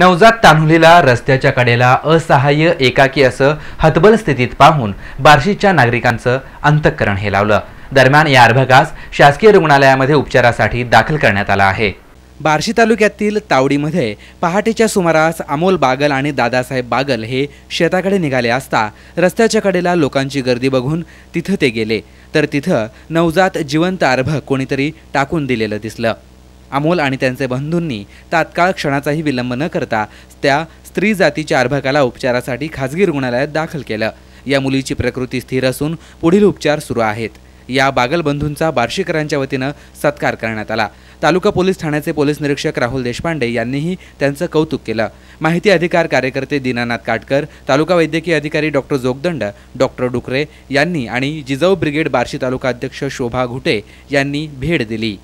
नवजात तान्हुलीला रस्त्याच्या कडेला असहाय्य एकाकी असं हतबल स्थितीत पाहून बार्शीच्या नागरिकांचं अंतःकरण हे लावलं दरम्यान या अर्भकास शासकीय रुग्णालयामध्ये उपचारासाठी दाखल करण्यात आला आहे बार्शी तालुक्यातील तावडीमध्ये पहाटेच्या सुमारास अमोल बागल आणि दादासाहेब बागल हे शेताकडे निघाले असता रस्त्याच्या कडेला लोकांची गर्दी बघून तिथं ते गेले तर तिथं नवजात जिवंत अर्भक कोणीतरी टाकून दिलेलं दिसलं अमोल आणि त्यांचे बंधूंनी तात्काळ क्षणाचाही विलंब न करता त्या स्त्री जातीच्या अर्भकाला उपचारासाठी खाजगी रुग्णालयात दाखल केलं या मुलीची प्रकृती स्थिर असून पुढील उपचार सुरू आहेत या बागलबंधूंचा बार्शीकरांच्या वतीनं सत्कार करण्यात आला तालुका पोलीस ठाण्याचे पोलीस निरीक्षक राहुल देशपांडे यांनीही त्यांचं कौतुक केलं माहिती अधिकार कार्यकर्ते दीनानाथ काटकर तालुका वैद्यकीय अधिकारी डॉक्टर जोगदंड डॉक्टर डुकरे यांनी आणि जिजाऊ ब्रिगेड बार्शी तालुका अध्यक्ष शोभा घुटे यांनी भेट दिली